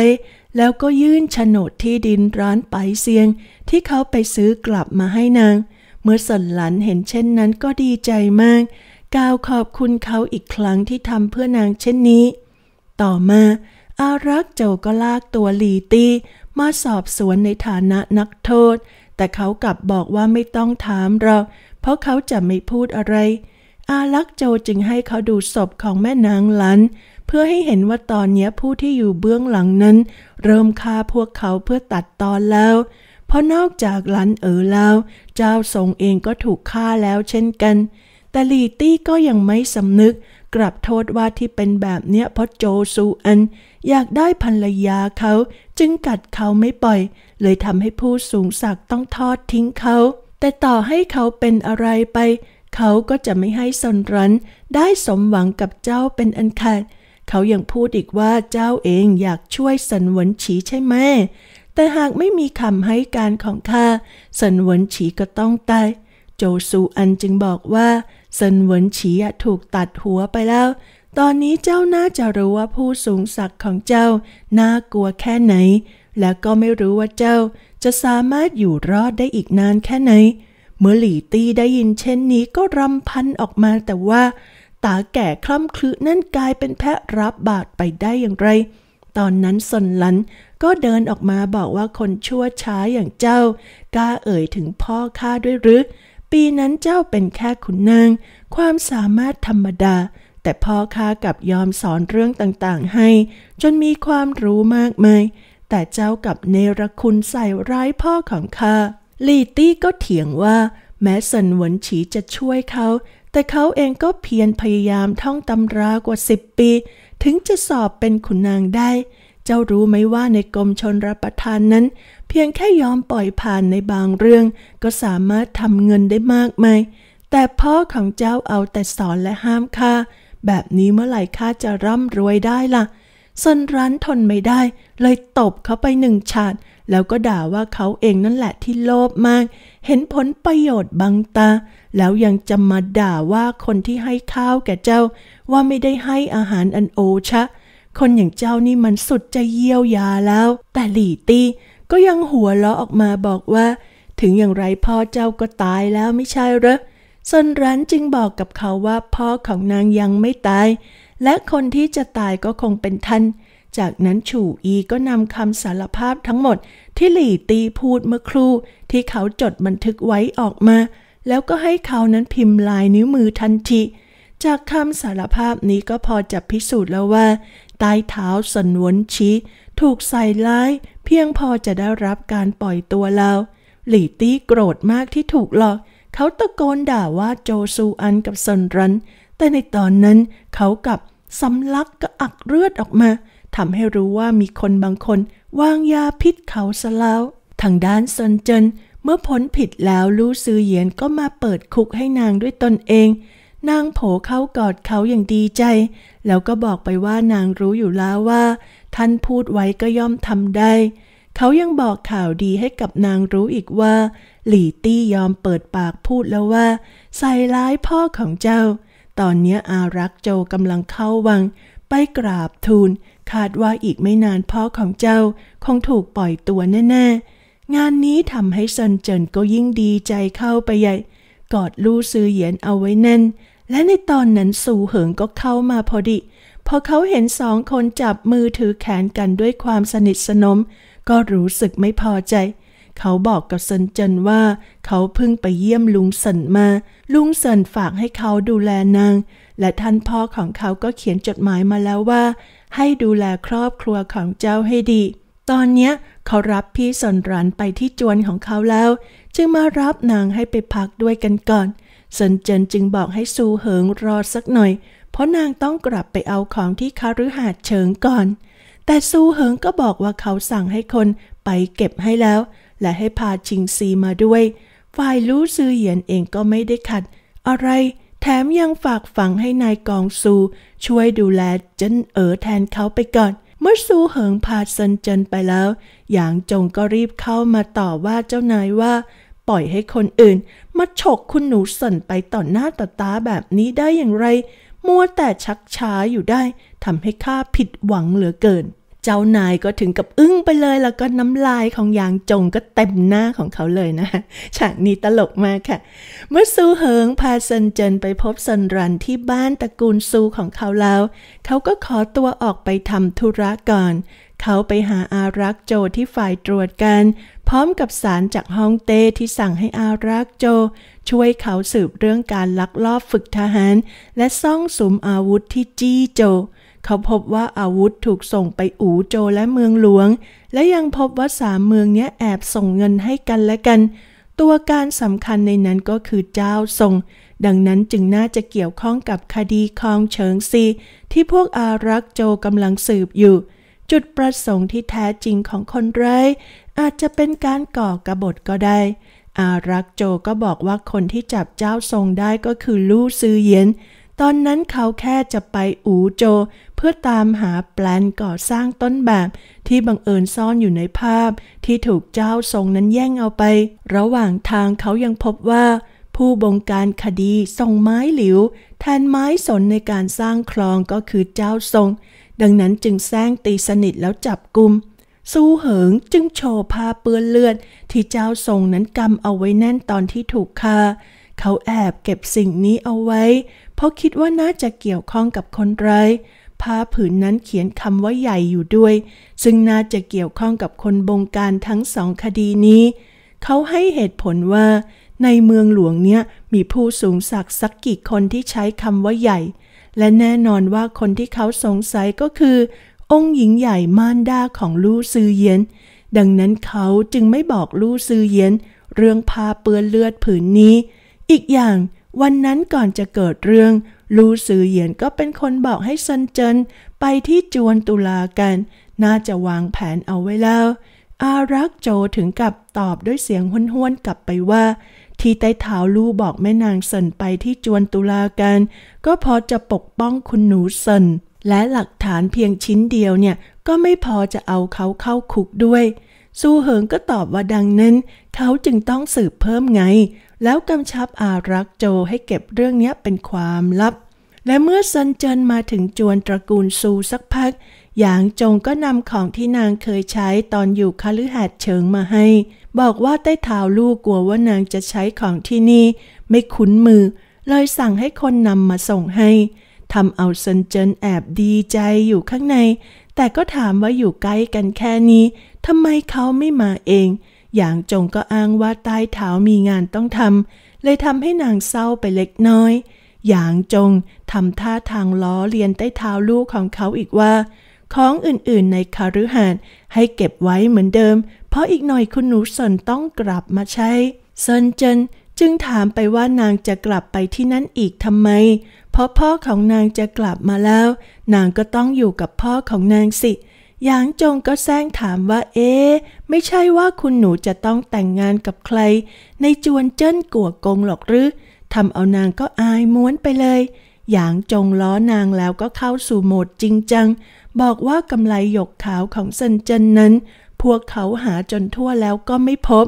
แล้วก็ยื่นโฉนดที่ดินร้านไปเซียง ที่เขาไปซื้อกลับมาให้นาง เมื่อสันหลันเห็นเช่นนั้นก็ดีใจมากกล่าวขอบคุณเขาอีกครั้งที่ทำเพื่อนางเช่นนี้ ต่อมาอารักโจก็ลากตัวหลีตี้ มาสอบสวนในฐานะนักโทษ แต่เขากลับบอกว่าไม่ต้องถามเรา เพราะเขาจะไม่พูดอะไร อารักโจจึงให้เขาดูศพของแม่นางหลันเพื่อให้เห็นว่าตอนนี้ผู้ที่อยู่เบื้องหลังนั้น เริ่มฆ่าพวกเขาเพื่อตัดตอนแล้ว เพราะนอกจากหลันเอ๋อแล้ว เจ้าทรงเองก็ถูกฆ่าแล้วเช่นกันแต่ลีตี้ก็ยังไม่สำนึกกลับโทษว่าที่เป็นแบบเนี้ย เพราะโจซูอัน อยากได้ภรรยาเขาจึงกัดเขาไม่ปล่อย เลยทำให้ผู้สูงศักดิ์ต้องทอดทิ้งเขา แต่ต่อให้เขาเป็นอะไรไป เขาก็จะไม่ให้สนรันได้สมหวังกับเจ้าเป็นอันขาดเขายังพูดอีกว่าเจ้าเองอยากช่วยสันวนฉีใช่ไหม แต่หากไม่มีคำให้การของข้าสันวนฉีก็ต้องตายโจซูอันจึงบอกว่า สันวนฉีถูกตัดหัวไปแล้ว ตอนนี้เจ้าน่าจะรู้ว่าผู้สูงศักดิ์ของเจ้าน่ากลัวแค่ไหน และก็ไม่รู้ว่าเจ้าจะสามารถอยู่รอดได้อีกนานแค่ไหน เมื่อหลี่ตี้ได้ยินเช่นนี้ก็รำพันออกมาแต่ว่าตาแก่คล่ำคลอนั่นกลายเป็นแพะรับบาดไปได้อย่างไร ตอนนั้นสนลันก็เดินออกมาบอกว่าคนชั่วช้าอย่างเจ้ากล้าเอ่ยถึงพ่อข้าด้วยหรือ ปีนั้นเจ้าเป็นแค่ขุนนาง ความสามารถธรรมดา แต่พ่อข้ากับยอมสอนเรื่องต่างๆให้ จนมีความรู้มากมาย แต่เจ้ากับเนรคุณใส่ร้ายพ่อของข้าลีตี้ก็เถียงว่า แม้สันหวนฉีจะช่วยเขาแต่เขาเองก็เพียรพยายามท่องตำรากว่าสิบปี ถึงจะสอบเป็นขุนนางได้ เจ้ารู้ไหมว่าในกรมชนรับประทานนั้น เพียงแค่ยอมปล่อยผ่านในบางเรื่อง ก็สามารถทำเงินได้มากมาย แต่พ่อของเจ้าเอาแต่สอนและห้ามข้าแบบนี้เมื่อไหร่ข้าจะร่ำรวยได้ละ่ะส่นร้านทนไม่ได้ เลยตบเขาไปหนึ่งฉาดแล้วก็ด่าว่าเขาเองนั่นแหละที่โลภมาก เห็นผลประโยชน์บังตาแล้วยังจะมาด่าว่าคนที่ให้ข้าวแก่เจ้าว่าไม่ได้ให้อาหารอันโอชะ คนอย่างเจ้านี่มันสุดจะเยียวยาแล้ว แต่หลี่ตี้ก็ยังหัวเราะออกมาบอกว่า ถึงอย่างไรพ่อเจ้าก็ตายแล้วไม่ใช่หรอสนรันจึงบอกกับเขาว่าพ่อของนางยังไม่ตาย และคนที่จะตายก็คงเป็นท่าน จากนั้นฉู่อีก็นำคำสารภาพทั้งหมดที่หลี่ตีพูดเมื่อครู่ที่เขาจดบันทึกไว้ออกมาแล้วก็ให้เขานั้นพิมพ์ลายนิ้วมือทันทีจากคำสารภาพนี้ก็พอจะพิสูจน์แล้วว่าใต้เท้าสนวนชี้ถูกใส่ร้าย เพียงพอจะได้รับการปล่อยตัวเราหลี่ตี้โกรธมากที่ถูกหลอกเขาตะโกนด่าว่าโจซูอันกับสนรันแต่ในตอนนั้นเขากับสำลักกระอักเลือดออกมาทำให้รู้ว่ามีคนบางคนวางยาพิษเขาซะแล้วทางด้านซนเจินเมื่อพ้นผิดแล้วลู่ซือเหยียนก็มาเปิดคุกให้นางด้วยตนเอง นางโผเข้ากอดเขาอย่างดีใจ แล้วก็บอกไปว่านางรู้อยู่แล้วว่า ท่านพูดไว้ก็ย่อมทำได้ เขายังบอกข่าวดีให้กับนางรู้อีกว่า หลี่ตี้ยอมเปิดปากพูดแล้วว่า ใส่ร้ายพ่อของเจ้า ตอนนี้อารักโจกำลังเข้าวัง ไปกราบทูลคาดว่าอีกไม่นานพ่อของเจ้าคงถูกปล่อยตัวแน่ ๆงานนี้ทำให้ซนเจินก็ยิ่งดีใจเข้าไปใหญ่ กอดลู่ซือเหยียนเอาไว้แน่น และในตอนนั้นสู่เหิงก็เข้ามาพอดีพอเขาเห็นสองคนจับมือถือแขนกันด้วยความสนิทสนม ก็รู้สึกไม่พอใจ เขาบอกกับเซนเจินว่า เขาเพิ่งไปเยี่ยมลุงเซินมา ลุงเซินฝากให้เขาดูแลนาง และท่านพ่อของเขาก็เขียนจดหมายมาแล้วว่า ให้ดูแลครอบครัวของเจ้าให้ดีตอนเนี้ยเขารับพี่สนรันไปที่จวนของเขาแล้ว จึงมารับนางให้ไปพักด้วยกันก่อนสนเจินจึงบอกให้ซูเหิงรอสักหน่อย เพราะนางต้องกลับไปเอาของที่คารุหาดเฉิงก่อน แต่ซูเหิงก็บอกว่าเขาสั่งให้คนไปเก็บให้แล้ว และให้พาชิงซีมาด้วย ฝ่ายลู่ซือเหยียนเองก็ไม่ได้ขัด อะไรแถมยังฝากฝังให้นายกองซู ช่วยดูแลเจินเอ๋อแทนเขาไปก่อนเมื่อซูเหิงพาซันเจินไปแล้ว หยางจงก็รีบเข้ามาต่อว่าเจ้านายว่า ปล่อยให้คนอื่น มาฉกคุณหนูสนไปต่อหน้าต่อตาแบบนี้ได้อย่างไร มัวแต่ชักช้าอยู่ได้ทำให้ข้าผิดหวังเหลือเกินเจ้านายก็ถึงกับอึ้งไปเลยแล้วก็น้ำลายของยางจงก็เต็มหน้าของเขาเลยนะ ฉากนี้ตลกมากค่ะ เมื่อซูเหิงพาเซินเจินไปพบเซินรันที่บ้านตระกูลซูของเขาแล้ว เขาก็ขอตัวออกไปทำธุระก่อนเขาไปหาอารักโจที่ฝ่ายตรวจกัน พร้อมกับสารจากฮ่องเต้ที่สั่งให้อารักโจ ช่วยเขาสืบเรื่องการลักลอบฝึกทหาร และซ่องสุมอาวุธที่จี้โจ เขาพบว่าอาวุธถูกส่งไปอู่โจและเมืองหลวง และยังพบว่าสามเมืองนี้แอบส่งเงินให้กันและกัน ตัวการสำคัญในนั้นก็คือเจ้าส่ง ดังนั้นจึงน่าจะเกี่ยวข้องกับคดีคองเฉิงซี ที่พวกอารักโจกำลังสืบอยู่จุดประสงค์ที่แท้จริงของคนร้ายอาจจะเป็นการก่อกระบฏก็ได้ อารักโจก็บอกว่าคนที่จับเจ้าทรงได้ก็คือลู่ซือเย็นตอนนั้นเขาแค่จะไปอูโจ เพื่อตามหาแปลน ก่อสร้างต้นแบบที่บังเอิญซ่อนอยู่ในภาพที่ถูกเจ้าทรงนั้นแย่งเอาไป ระหว่างทางเขายังพบว่า ผู้บงการคดีส่งไม้หลิว แทนไม้สนในการสร้างคลองก็คือเจ้าทรงดังนั้นจึงแซงตีสนิทแล้วจับกุมสู้เหิงจึงโชว์ผ้าเปื้อนเลือด ที่เจ้าทรงนั้นกำเอาไว้แน่นตอนที่ถูกฆ่า เขาแอบเก็บสิ่งนี้เอาไว้ เพราะคิดว่าน่าจะเกี่ยวข้องกับคนร้ายผ้าผืนนั้นเขียนคำว่าใหญ่อยู่ด้วย ซึ่งน่าจะเกี่ยวข้องกับคนบงการทั้งสองคดีนี้ เขาให้เหตุผลว่า ในเมืองหลวงเนี้ยมีผู้สูงศักดิ์สักกี่คนที่ใช้คำว่าใหญ่และแน่นอนว่าคนที่เขาสงสัยก็คือ องค์หญิงใหญ่ม่านดาของลู่ซือเยียน ดังนั้นเขาจึงไม่บอกลู่ซือเยียน เรื่องผ้าเปื้อนเลือดผืนนี้ อีกอย่างวันนั้นก่อนจะเกิดเรื่องลู่ซือเยียนก็เป็นคนบอกให้ซันเจินไปที่จวนตุลากัน น่าจะวางแผนเอาไว้แล้ว อารักโจถึงกับตอบด้วยเสียงห้วนๆกลับไปว่าที่ใต้เท้าลู่บอกแม่นางเซินไปที่จวนตุลาการก็พอจะปกป้องคุณหนูเซินและหลักฐานเพียงชิ้นเดียวเนี่ย ก็ไม่พอจะเอาเขาเข้าคุกด้วย ซูเหิงก็ตอบว่าดังนั้น เขาจึงต้องสืบเพิ่มไง แล้วกำชับอารักโจให้เก็บเรื่องนี้เป็นความลับ และเมื่อซันเจินมาถึงจวนตระกูลซูสักพักหยางจงก็นำของที่นางเคยใช้ตอนอยู่คฤหัสถ์เฉิงมาให้ บอกว่าใต้เท้าลูกกลัวว่านางจะใช้ของที่นี่ไม่คุ้นมือเลยสั่งให้คนนำมาส่งให้ทำเอาเซินเจินแอบดีใจอยู่ข้างใน แต่ก็ถามว่าอยู่ใกล้กันแค่นี้ทำไมเขาไม่มาเองหยางจงก็อ้างว่าใต้เท้ามีงานต้องทำเลยทำให้นางเศร้าไปเล็กน้อยหยางจงทำท่าทางล้อเลียนใต้เท้าลูกของเขาอีกว่าของอื่นๆในคารุหานให้เก็บไว้เหมือนเดิม เพราะอีกหน่อยคุณหนูสนต้องกลับมาใช้สนเจนจึงถามไปว่านางจะกลับไปที่นั่นอีกทำไม เพราะพ่อของนางจะกลับมาแล้ว นางก็ต้องอยู่กับพ่อของนางสิ หยางจงก็แซงถามว่าเอ๊ไม่ใช่ว่าคุณหนูจะต้องแต่งงานกับใคร ในจวนเจิ้นกัวกงหรอกหรือทำเอานางก็อายม้วนไปเลย หยางจงล้อนางแล้วก็เข้าสู่โหมดจริงจังบอกว่ากำไลหยกขาวของเซินเจินนั้น พวกเขาหาจนทั่วแล้วก็ไม่พบ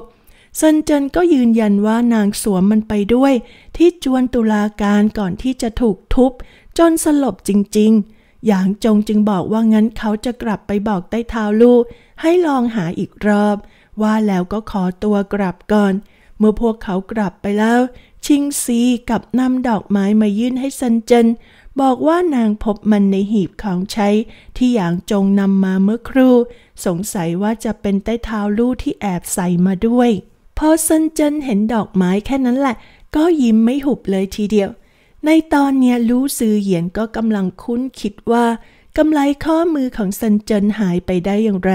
เซินเจินก็ยืนยันว่านางสวมมันไปด้วย ที่จวนตุลาการก่อนที่จะถูกทุบจนสลบจริงๆอย่างจงจึงบอกว่างั้นเขาจะกลับไปบอกใต้เท้าลูกให้ลองหาอีกรอบ ว่าแล้วก็ขอตัวกลับก่อน เมื่อพวกเขากลับไปแล้ว ชิงซีกับนำดอกไม้มายื่นให้เซินเจินบอกว่านางพบมันในหีบของใช้ ที่หยางจงนำมาเมื่อครู่สงสัยว่าจะเป็นใต้เท้าลู่ที่แอบใส่มาด้วย พอซินเจินเห็นดอกไม้แค่นั้นแหละ ก็ยิ้มไม่หุบเลยทีเดียว ในตอนเนี้ยลู่ซือเหยียนก็กำลังคุ้นคิดว่ากำไรข้อมือของซินเจินหายไปได้อย่างไร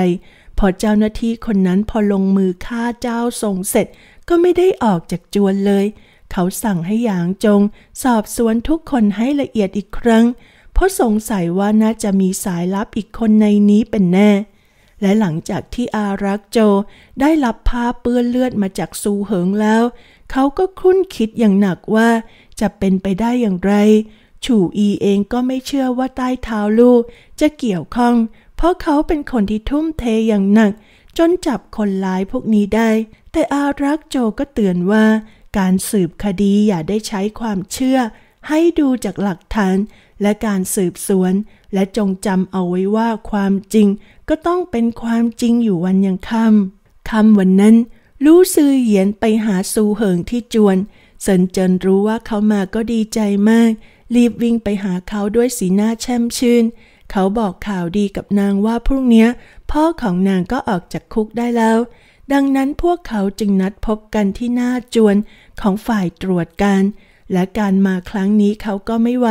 พอเจ้าหน้าที่คนนั้นพอลงมือฆ่าเจ้าทรงเสร็จ ก็ไม่ได้ออกจากจวนเลยเขาสั่งให้หยางจง สอบสวนทุกคนให้ละเอียดอีกครั้ง เพราะสงสัยว่าน่าจะมีสายลับอีกคนในนี้เป็นแน่ และหลังจากที่อารักโจได้รับผ้าเปื้อนเลือดมาจากซูเหิงแล้ว เขาก็คุ้นคิดอย่างหนักว่า จะเป็นไปได้อย่างไรชูอีเองก็ไม่เชื่อว่าใต้เท้าลูกจะเกี่ยวข้อง เพราะเขาเป็นคนที่ทุ่มเทอย่างหนัก จนจับคนร้ายพวกนี้ได้ แต่อารักโจก็เตือนว่าการสืบคดีอย่าได้ใช้ความเชื่อให้ดูจากหลักฐานและการสืบสวนและจงจำเอาไว้ว่าความจริงก็ต้องเป็นความจริงอยู่วันยังค่ำค่ำวันนั้นลู่ซือเหยียนไปหาซูเหิงที่จวนเซินเจินรู้ว่าเขามาก็ดีใจมาก รีบวิ่งไปหาเขาด้วยสีหน้าแช่มชื่น เขาบอกข่าวดีกับนางว่าพรุ่งนี้พ่อของนางก็ออกจากคุกได้แล้วดังนั้นพวกเขาจึงนัดพบกันที่หน้าจวนของฝ่ายตรวจการ และการมาครั้งนี้เขาก็ไม่ไว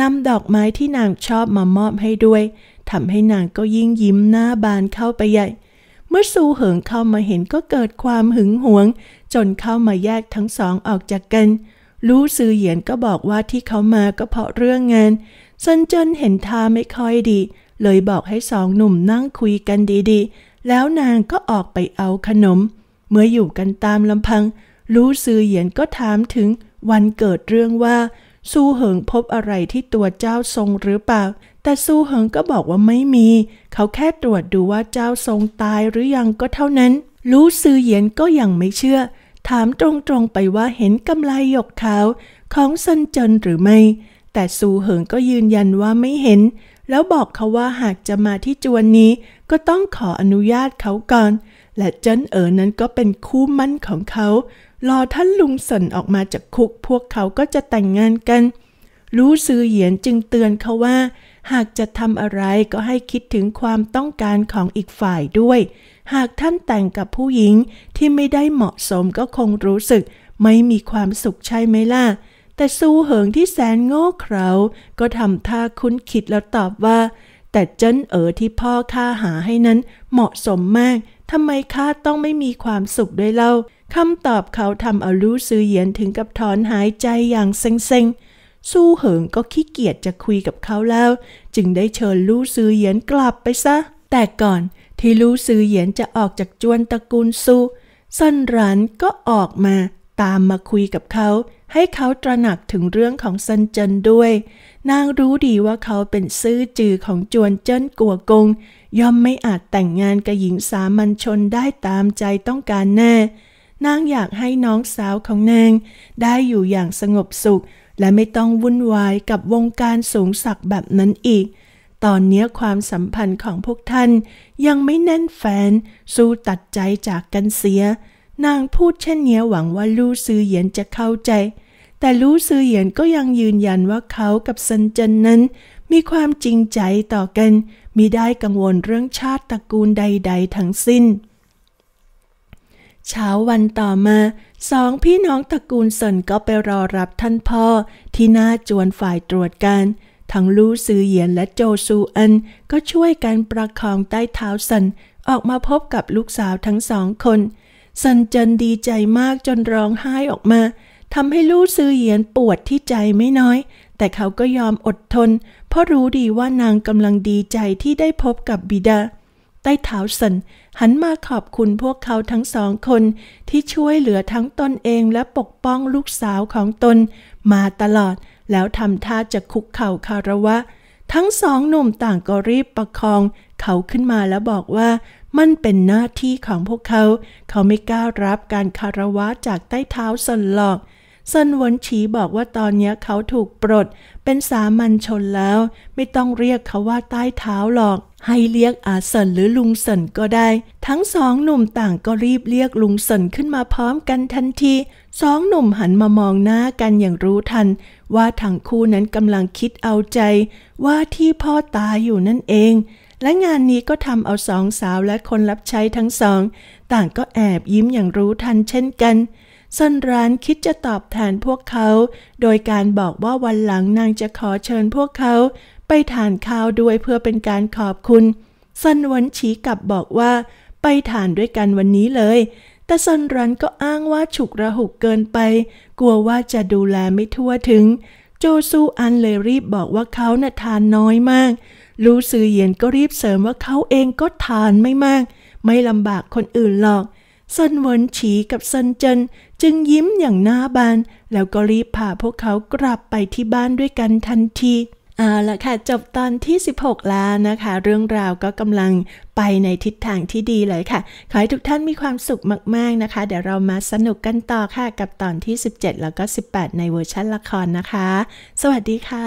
นำดอกไม้ที่นางชอบมามอบให้ด้วยทำให้นางก็ยิ่งยิ้มหน้าบานเข้าไปใหญ่ เมื่อซูเหิงเข้ามาเห็นก็เกิดความหึงหวง จนเข้ามาแยกทั้งสองออกจากกันลู่ซือเหยียนก็บอกว่าที่เขามาก็เพราะเรื่องงานซนจนเห็นท่าไม่ค่อยดี เลยบอกให้สองหนุ่มนั่งคุยกันดีๆแล้วนางก็ออกไปเอาขนม เมื่ออยู่กันตามลำพังรู้ซือเหยียนก็ถามถึงวันเกิดเรื่องว่าซูเหิงพบอะไรที่ตัวเจ้าทรงหรือเปล่า แต่ซูเหิงก็บอกว่าไม่มี เขาแค่ตรวจดูว่าเจ้าทรงตายหรือยังก็เท่านั้นรู้ซือเหยียนก็ยังไม่เชื่อ ถามตรงๆไปว่าเห็นกำไลหยกขาวของซันเจินหรือไม่ แต่ซูเหิงก็ยืนยันว่าไม่เห็นแล้วบอกเขาว่าหากจะมาที่จวนนี้ก็ต้องขออนุญาตเขาก่อน และเจิ้นเอ๋อนั้นก็เป็นคู่มั่นของเขา รอท่านลุงสนออกมาจากคุก พวกเขาก็จะแต่งงานกัน รู้ซือเหยียนจึงเตือนเขาว่า หากจะทำอะไรก็ให้คิดถึงความต้องการของอีกฝ่ายด้วย หากท่านแต่งกับผู้หญิงที่ไม่ได้เหมาะสมก็คงรู้สึกไม่มีความสุขใช่ไหมล่ะเแต่ซูเหิงที่แสนโง่เขลาก็ทำท่าคุ้นคิดแล้วตอบว่า แต่เจิ้นเอ๋อที่พ่อข้าหาให้นั้นเหมาะสมมาก ทำไมข้าต้องไม่มีความสุขด้วยเล่าคำตอบเขาทำเอาลู่ซือเยียนถึงกับถอนหายใจอย่างเซ็งๆซูเหิงก็ขี้เกียจจะคุยกับเขาแล้ว จึงได้เชิญลู่ซือเยียนกลับไปซะ แต่ก่อนที่ลู่ซือเยียนจะออกจากจวนตระกูลซูซ่อนรันก็ออกมาตามมาคุยกับเขาให้เขาตระหนักถึงเรื่องของซันเจินด้วยนางรู้ดีว่าเขาเป็นซื่อจือของจวนเจิ้นกัวกง ย่อมไม่อาจแต่งงานกับหญิงสามัญชนได้ตามใจต้องการแน่นางอยากให้น้องสาวของนางได้อยู่อย่างสงบสุข และไม่ต้องวุ่นวายกับวงการสูงสักแบบนั้นอีก ตอนนี้ความสัมพันธ์ของพวกท่านยังไม่แน่นแฟนสู้ตัดใจจากกันเสียนางพูดเช่นนี้หวังว่าลู่ซือเหยียนจะเข้าใจ แต่ลู่ซือเหยียนก็ยังยืนยันว่าเขากับซันเจินนั้น มีความจริงใจต่อกันมิได้กังวลเรื่องชาติตระกูลใด ๆ ทั้งสิ้น เช้าวันต่อมาสองพี่น้องตระกูลสซนก็ไปรอรับท่านพ่อที่หน้าจวนฝ่ายตรวจการ ทั้งลู่ซือเหยียนและโจซูอันก็ช่วยกันประคองใต้เท้าสันออกมาพบกับลูกสาวทั้งสองคนสันเจินดีใจมากจนร้องไห้ออกมา ทำให้ลู่ซือเหยียนปวดที่ใจไม่น้อย แต่เขาก็ยอมอดทน เพราะรู้ดีว่านางกำลังดีใจที่ได้พบกับบิดา ใต้เท้าสันหันมาขอบคุณพวกเขาทั้งสองคน ที่ช่วยเหลือทั้งตนเองและปกป้องลูกสาวของตนมาตลอดแล้วทำท่าจะคุกเข่าคาระวะ ทั้งสองหนุ่มต่างก็รีบประคองเขาขึ้นมาแล้วบอกว่ามันเป็นหน้าที่ของพวกเขา เขาไม่กล้ารับการคารวะจากใต้เท้าสนหลอกซนวนฉีบอกว่าตอนนี้เขาถูกปลดเป็นสามัญชนแล้ว ไม่ต้องเรียกเขาว่าใต้เท้าหรอกให้เรียกอาสันหรือลุงสันก็ได้ ทั้งสองหนุ่มต่างก็รีบเรียกลุงสันขึ้นมาพร้อมกันทันทีสองหนุ่มหันมามองหน้ากันอย่างรู้ทัน ว่าทั้งคู่นั้นกำลังคิดเอาใจว่าที่พ่อตายอยู่นั่นเองและงานนี้ก็ทำเอาสองสาวและคนรับใช้ทั้งสอง ต่างก็แอบยิ้มอย่างรู้ทันเช่นกันสนร้านคิดจะตอบแทนพวกเขา โดยการบอกว่าวันหลังนางจะขอเชิญพวกเขา ไปทานข้าวด้วยเพื่อเป็นการขอบคุณสันวันฉีกลับบอกว่า ไปทานด้วยกันวันนี้เลย แต่ซันรันก็อ้างว่าฉุกระหุกเกินไป กลัวว่าจะดูแลไม่ทั่วถึงโจซูอันเลยรีบบอกว่าเขานะ่ะทานน้อยมากรู้ซือเยียนก็รีบเสริมว่าเขาเองก็ทานไม่มาก ไม่ลำบากคนอื่นหรอกซนเวินฉีกับซนเจินจึงยิ้มอย่างหน้าบานแล้วก็รีบพาพวกเขากลับไปที่บ้านด้วยกันทันทีเอาละค่ะ จบตอนที่ 16แล้วนะคะ เรื่องราวก็กำลังไปในทิศทางที่ดีเลยค่ะ ขอให้ทุกท่านมีความสุขมากๆนะคะ เดี๋ยวเรามาสนุกกันต่อค่ะกับตอนที่ 17 แล้วก็18 ในเวอร์ชันละครนะคะ สวัสดีค่ะ